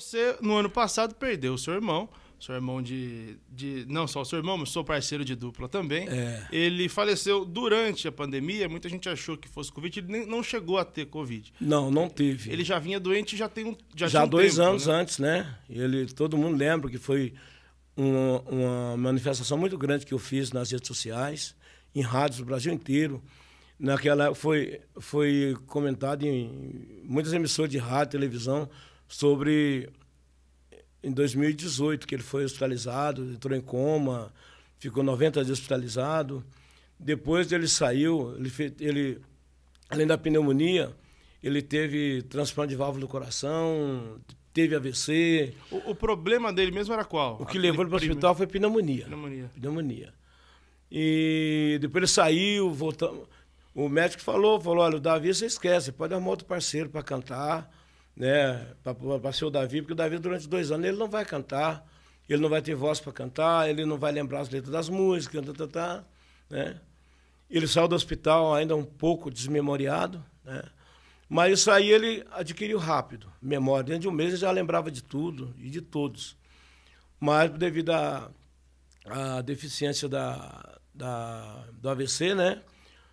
Você, no ano passado, perdeu o seu irmão. Seu irmão de, de. Não só o seu irmão, mas sou parceiro de dupla também. É. Ele faleceu durante a pandemia. Muita gente achou que fosse Covid. Ele nem, não chegou a ter Covid. Não, não teve. Ele já vinha doente já tem um. Já, já dois tempo, anos né? antes, né? Ele, todo mundo lembra que foi uma, uma manifestação muito grande que eu fiz nas redes sociais, em rádios do Brasil inteiro naquela foi foi comentado em muitas emissoras de rádio televisão sobre em 2018, que ele foi hospitalizado, entrou em coma, ficou 90 dias hospitalizado. Depois ele saiu, ele, ele além da pneumonia, ele teve transplante de válvula do coração, teve AVC. O, o problema dele mesmo era qual? O que Aquele levou ele para o hospital foi pneumonia. Pneumonia. Pneumonia. E depois ele saiu, voltamos. O médico falou, falou, olha, o Davi você esquece, pode arrumar outro parceiro para cantar né, para ser o Davi, porque o Davi durante dois anos ele não vai cantar, ele não vai ter voz para cantar, ele não vai lembrar as letras das músicas, tá, tá, tá, né? Ele saiu do hospital ainda um pouco desmemoriado, né? Mas isso aí ele adquiriu rápido, memória. Dentro de um mês ele já lembrava de tudo e de todos. Mas devido à, deficiência da, da, do AVC, né?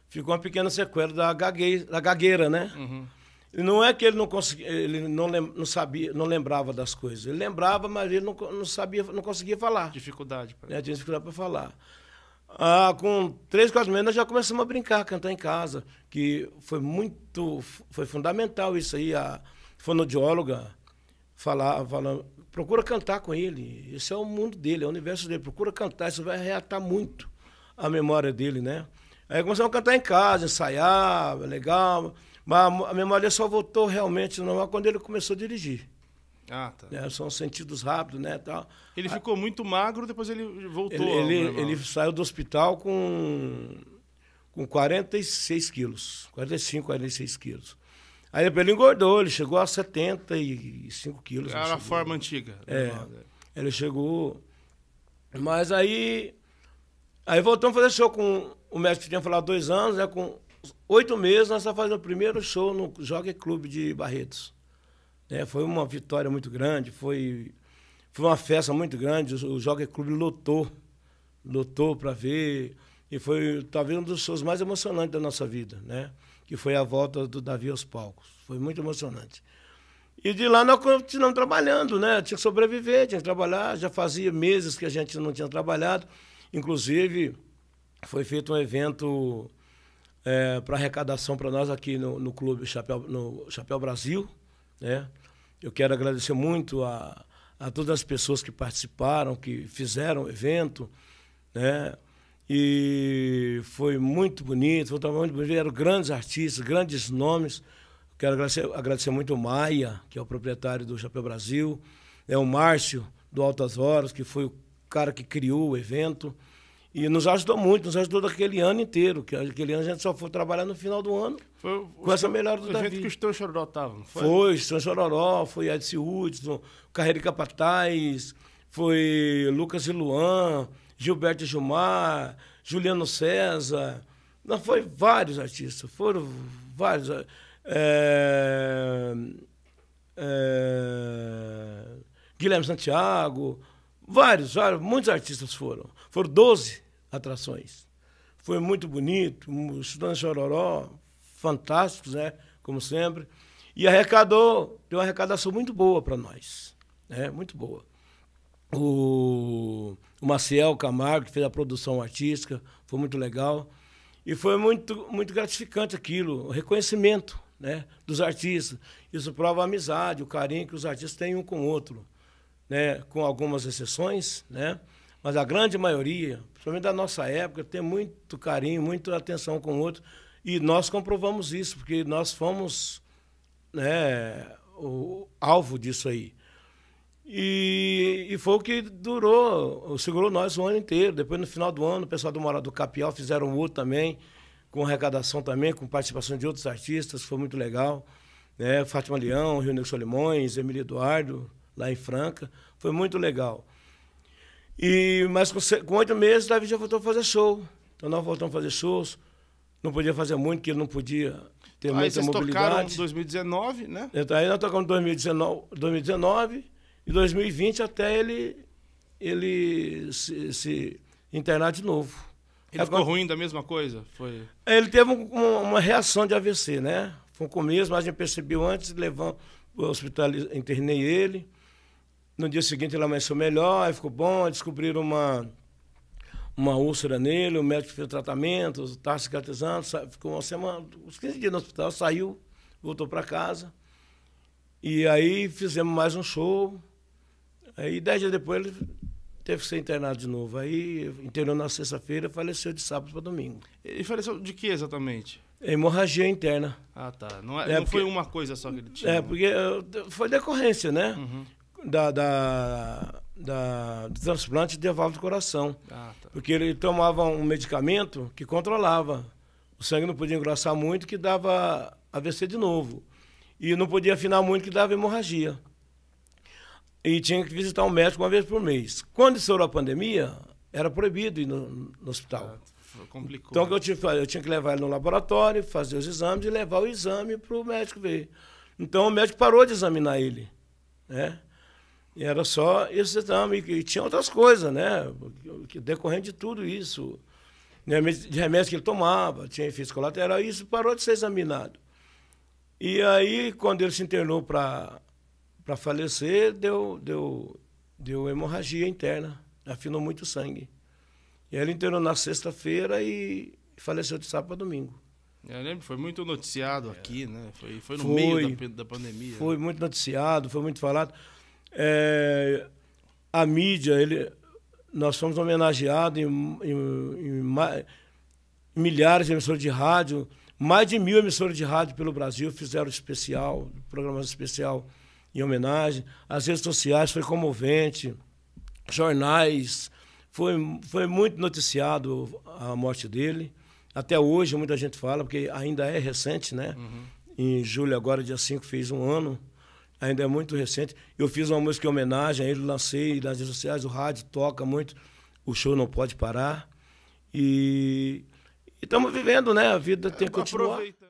Ficou uma pequena sequela da, gague, da gagueira, né? Uhum. Não é que ele não conseguia, ele não, lem, não sabia, não lembrava das coisas. Ele lembrava, mas ele não, não sabia, não conseguia falar. Dificuldade. Pra... É, tinha dificuldade para falar. Ah, com três, quatro meses, nós já começamos a brincar, cantar em casa, que foi muito, foi fundamental isso aí. A fonodióloga falar, falando, procura cantar com ele. Esse é o mundo dele, é o universo dele. Procura cantar, isso vai reatar muito a memória dele, né? Aí começamos a cantar em casa, ensaiar, legal. Mas a memória só voltou realmente normal quando ele começou a dirigir. Ah, tá. Né? São sentidos rápidos, né? Tal. Ele ah, ficou muito magro, depois ele voltou. Ele, ele, ele, saiu do hospital com, com 46 quilos. 45, 46 quilos. Aí depois ele engordou, ele chegou a 75 quilos. Era a forma antiga. Né, é, né? ele chegou. Mas aí. Aí voltamos a fazer show com. O médico tinha falado dois anos, né? Com oito meses, nós estávamos fazendo o primeiro show no Jockey Clube de Barretos. É, foi uma vitória muito grande, foi, foi uma festa muito grande. O, o Jockey Clube lotou, lotou para ver. E foi talvez um dos shows mais emocionantes da nossa vida, né? Que foi a volta do Davi aos palcos. Foi muito emocionante. E de lá nós continuamos trabalhando, né? Tinha que sobreviver, tinha que trabalhar. Já fazia meses que a gente não tinha trabalhado. Inclusive, foi feito um evento é, para arrecadação para nós aqui no, no clube Chapéu, no Chapéu Brasil. Né? Eu quero agradecer muito a, a todas as pessoas que participaram, que fizeram o evento. Né? E foi muito bonito, foi um trabalho muito bonito. Eram grandes artistas, grandes nomes. Quero agradecer, agradecer muito o Maia, que é o proprietário do Chapéu Brasil, é o Márcio, do Altas Horas, que foi o cara que criou o evento. E nos ajudou muito, nos ajudou daquele ano inteiro, que aquele ano a gente só foi trabalhar no final do ano foi com essa melhora do Davi. que o Estão Chororó estava, não foi? Foi, Estão Chororó, foi Edson Hudson, Carreira Capataz, foi Lucas e Luan, Gilberto e Gilmar, Juliano César, não, foi vários artistas, foram vários. É, é, Guilherme Santiago, vários, vários, muitos artistas foram. Foram 12 atrações. Foi muito bonito, os estudantes Chororó, fantásticos, né? Como sempre. E arrecadou, deu uma arrecadação muito boa para nós, né? Muito boa. O, o Maciel Camargo, que fez a produção artística, foi muito legal. E foi muito, muito gratificante aquilo, o reconhecimento né, dos artistas. Isso prova a amizade, o carinho que os artistas têm um com o outro, né, com algumas exceções, né? mas a grande maioria, principalmente da nossa época, tem muito carinho, muita atenção com o outro. E nós comprovamos isso, porque nós fomos né, o alvo disso aí. E, e foi o que durou, segurou nós o ano inteiro. Depois, no final do ano, o pessoal do Morado do Capial fizeram outro também, com arrecadação também, com participação de outros artistas, foi muito legal. Né? Fátima Leão, Rio Negro Solimões, Emílio Eduardo, lá em Franca, foi muito legal. E, mas com oito meses, Davi já voltou a fazer show. Então nós voltamos a fazer shows. Não podia fazer muito, porque ele não podia ter aí muita mobilidade. Aí vocês em 2019, né? Então, aí nós tocamos 2019, 2019 e 2020 até ele, ele se, se internar de novo. Ele ficou ruim da mesma coisa? Foi... É, ele teve um, uma reação de AVC, né? Foi um começo, mas a gente percebeu antes, para o hospital, internei ele. No dia seguinte ele amanheceu melhor, aí ficou bom, descobriram uma, uma úlcera nele, o médico fez tratamento, estava tá cicatrizando, ficou uma semana, uns 15 dias no hospital, saiu, voltou para casa. E aí fizemos mais um show. Aí dez dias depois ele teve que ser internado de novo. Aí internou na sexta-feira, faleceu de sábado para domingo. E faleceu de que exatamente? Hemorragia interna. Ah, tá. Não, é, é não porque, foi uma coisa só que ele é, tinha. É, porque eh, foi decorrência, né? Uhum da, da, da transplante de válvula do coração. Ah, tá. Porque ele tomava um medicamento que controlava. O sangue não podia engrossar muito, que dava AVC de novo. E não podia afinar muito, que dava hemorragia. E tinha que visitar um médico uma vez por mês. Quando estourou a pandemia, era proibido ir no, no hospital. Ah, complicou. Então, né? eu, tive, eu tinha que levar ele no laboratório, fazer os exames e levar o exame para o médico ver. Então, o médico parou de examinar ele. Né? E era só esse exame, e tinha outras coisas, né? Decorrente de tudo isso. De remédio que ele tomava, tinha efeito colateral, isso parou de ser examinado. E aí, quando ele se internou para falecer, deu, deu, deu hemorragia interna, afinou muito sangue. E aí ele internou na sexta-feira e faleceu de sábado para domingo. Eu lembro, foi muito noticiado aqui, né? Foi, foi no foi, meio da, da pandemia. Foi né? muito noticiado, foi muito falado. É, a mídia, ele, nós fomos homenageados em, em, em, em milhares de emissoras de rádio, mais de mil emissoras de rádio pelo Brasil fizeram especial, programas especial em homenagem. As redes sociais foi comovente, jornais, foi, foi muito noticiado a morte dele. Até hoje muita gente fala, porque ainda é recente, né? Uhum. Em julho, agora, dia 5, fez um ano ainda é muito recente. Eu fiz uma música em homenagem a ele, lancei nas redes sociais, o rádio toca muito, o show não pode parar. E estamos vivendo, né? A vida tem que continuar.